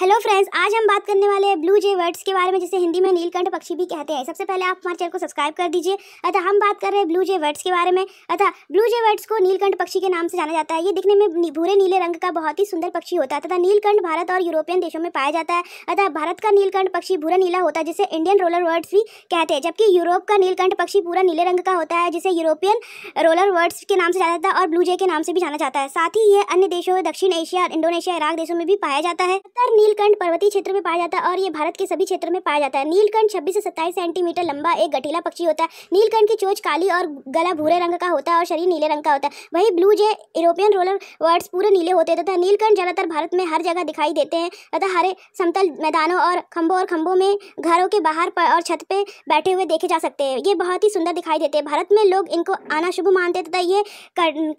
hello friends आज हम बात करने वाले हैं ब्लू जे वर्ड्स के बारे में जिसे हिंदी में नीलकंठ पक्षी भी कहते हैं सबसे पहले आप हमारे चैनल को सब्सक्राइब कर दीजिए अतः हम बात कर रहे हैं ब्लू जे वर्ड्स के बारे में अतः ब्लू जे वर्ड्स को नीलकंठ पक्षी के नाम से जाना जाता है ये दिखने में भूरे नीले रंग का बहुत ही सुंदर पक्षी होता है तथा नीलकंठ भारत और यूरोपियन देशों में पाया जाता है अतः भारत का नीलकंठ पक्षी भूरा नीला होता है जिसे इंडियन रोलर वर्ड्स भी कहते हैं जबकि यूरोप का नीलकंठ पक्षी पूरा नीले रंग का होता है जिसे यूरोपियन रोलर वर्ड्स के नाम से जाना जाता है और ब्लू जे के नाम से भी जाना जाता है साथ ही ये अन्य देशों दक्षिण एशिया और इंडोनेशिया इराक देशों में भी पाया जाता है नीलकंठ पर्वतीय क्षेत्र में पाया जाता है और ये भारत के सभी क्षेत्र में पाया जाता है नीलकंठ छब्बीस से सत्ताईस सेंटीमीटर लंबा एक गठीला पक्षी होता है नीलकंठ की चोच काली और गला भूरे रंग का होता है और शरीर नीले रंग का होता है वही blue jay European roller birds पूरे नीले होते हैं तथा नीलकंठ ज़्यादातर भारत में हर जगह दिखाई देते हैं तथा हरे समतल मैदानों और खंभों और खंभों में घरों के बाहर पर और छत पर बैठे हुए देखे जा सकते हैं ये बहुत ही सुंदर दिखाई देते हैं भारत में लोग इनको आना शुभ मानते हैं तथा ये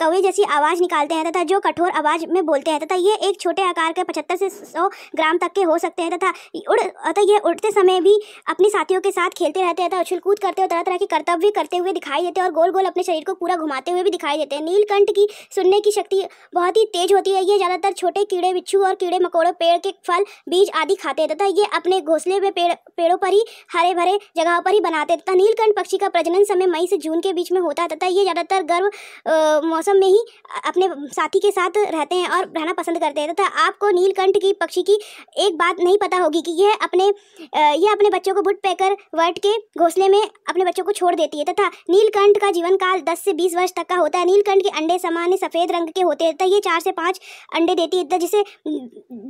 कौवे जैसी आवाज़ निकालते हैं तथा जो कठोर आवाज़ में बोलते हैं तथा ये एक छोटे आकार के पचहत्तर से सौ ग्राम तक के हो सकते हैं तथा उड़ अतः यह उड़ते समय भी अपने साथियों के साथ खेलते रहते हैं तथा उछल कूद करते हुए तरह तरह के कर्तव्य करते हुए दिखाई देते हैं और गोल गोल अपने शरीर को पूरा घुमाते हुए भी दिखाई देते हैं नीलकंठ की सुनने की शक्ति बहुत ही तेज होती है ये ज़्यादातर छोटे कीड़े बिच्छू और कीड़े मकोड़ों पेड़ के फल बीज आदि खाते हैं तथा ये अपने घोंसले में पेड़ पेड़ों पर ही हरे भरे जगहों पर ही बनाते हैं तथा नीलकंठ पक्षी का प्रजनन समय मई से जून के बीच में होता है तथा ये ज़्यादातर गर्म मौसम में ही अपने साथी के साथ रहते हैं और रहना पसंद करते हैं तथा आपको नीलकंठ की पक्षी की एक बात नहीं पता होगी कि यह अपने यह अपने बच्चों को बुट पैकर वर्ट के घोंसले में अपने बच्चों को छोड़ देती है तथा नीलकंठ का जीवन काल दस से बीस वर्ष तक का होता है नीलकंठ के अंडे सामान्य सफ़ेद रंग के होते हैं तथा ये चार से पाँच अंडे देती है जिसे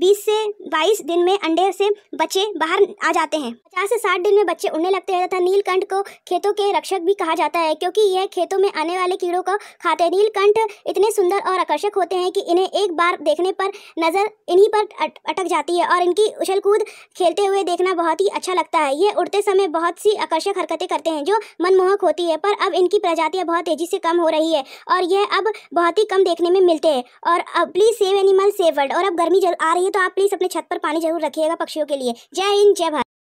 बीस से बाईस दिन में अंडे से बच्चे बाहर आ जाते हैं पचास से साठ दिन में बच्चे उड़ने लगते हैं तथा नीलकंठ को खेतों के रक्षक भी कहा जाता है क्योंकि यह खेतों में आने वाले कीड़ों को खाते हैं नीलकंठ इतने सुंदर और आकर्षक होते हैं कि इन्हें एक बार देखने पर नज़र इन्हीं पर अटक जाती जाती है और इनकी उछल कूद खेलते हुए देखना बहुत ही अच्छा लगता है ये उड़ते समय बहुत सी आकर्षक हरकतें करते हैं जो मनमोहक होती है पर अब इनकी प्रजातियाँ बहुत तेज़ी से कम हो रही है और यह अब बहुत ही कम देखने में मिलते हैं और अब please save animal save world और अब गर्मी आ रही है तो आप प्लीज़ अपने छत पर पानी जरूर रखिएगा पक्षियों के लिए जय हिंद जय भारत